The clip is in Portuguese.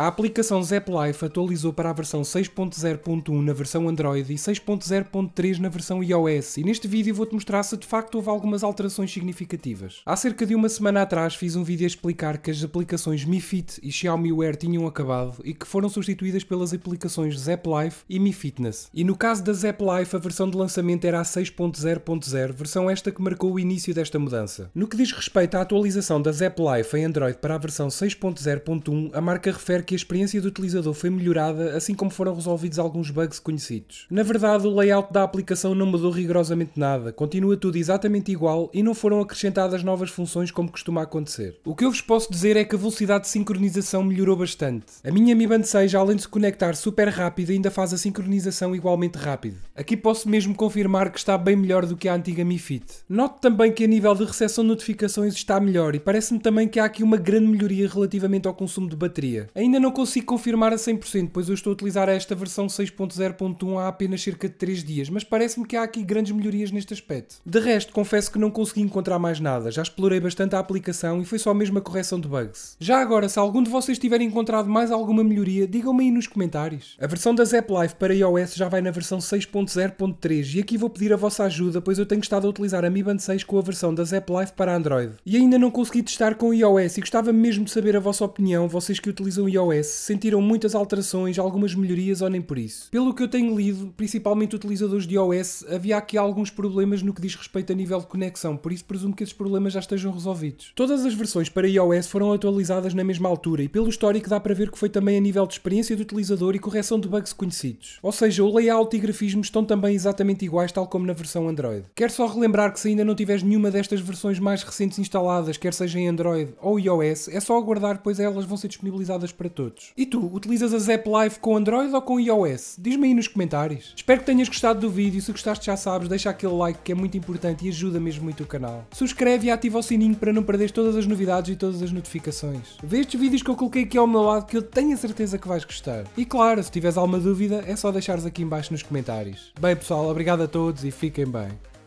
A aplicação ZapLife atualizou para a versão 6.0.1 na versão Android e 6.0.3 na versão iOS e neste vídeo vou-te mostrar se de facto houve algumas alterações significativas. Há cerca de uma semana atrás fiz um vídeo a explicar que as aplicações Mi Fit e Xiaomi Wear tinham acabado e que foram substituídas pelas aplicações ZapLife e Mi Fitness. E no caso da ZapLife a versão de lançamento era a 6.0.0, versão esta que marcou o início desta mudança. No que diz respeito à atualização da ZapLife em Android para a versão 6.0.1, a marca refere que a experiência do utilizador foi melhorada, assim como foram resolvidos alguns bugs conhecidos. Na verdade, o layout da aplicação não mudou rigorosamente nada, continua tudo exatamente igual e não foram acrescentadas novas funções como costuma acontecer. O que eu vos posso dizer é que a velocidade de sincronização melhorou bastante. A minha Mi Band 6, além de se conectar super rápido, ainda faz a sincronização igualmente rápido. Aqui posso mesmo confirmar que está bem melhor do que a antiga Mi Fit. Note também que a nível de recepção de notificações está melhor e parece-me também que há aqui uma grande melhoria relativamente ao consumo de bateria. Ainda ainda não consigo confirmar a 100%, pois eu estou a utilizar esta versão 6.0.1 há apenas cerca de 3 dias, mas parece-me que há aqui grandes melhorias neste aspecto. De resto, confesso que não consegui encontrar mais nada, já explorei bastante a aplicação e foi só mesmo a correção de bugs. Já agora, se algum de vocês tiver encontrado mais alguma melhoria, digam-me aí nos comentários. A versão da Zap Live para iOS já vai na versão 6.0.3 e aqui vou pedir a vossa ajuda, pois eu tenho estado a utilizar a Mi Band 6 com a versão da Zap Live para Android. E ainda não consegui testar com iOS e gostava mesmo de saber a vossa opinião, vocês que utilizam iOS iOS sentiram muitas alterações, algumas melhorias ou nem por isso. Pelo que eu tenho lido, principalmente utilizadores de iOS, havia aqui alguns problemas no que diz respeito a nível de conexão, por isso presumo que esses problemas já estejam resolvidos. Todas as versões para iOS foram atualizadas na mesma altura e pelo histórico dá para ver que foi também a nível de experiência do utilizador e correção de bugs conhecidos. Ou seja, o layout e grafismo estão também exatamente iguais, tal como na versão Android. Quero só relembrar que se ainda não tiveres nenhuma destas versões mais recentes instaladas, quer seja em Android ou iOS, é só aguardar, pois elas vão ser disponibilizadas para todos. E tu, utilizas a Zap Live com Android ou com iOS? Diz-me aí nos comentários. Espero que tenhas gostado do vídeo. Se gostaste, já sabes, deixa aquele like que é muito importante e ajuda mesmo muito o canal. Subscreve e ativa o sininho para não perderes todas as novidades e todas as notificações. Vê estes vídeos que eu coloquei aqui ao meu lado que eu tenho a certeza que vais gostar. E claro, se tiveres alguma dúvida, é só deixares aqui embaixo nos comentários. Bem pessoal, obrigado a todos e fiquem bem.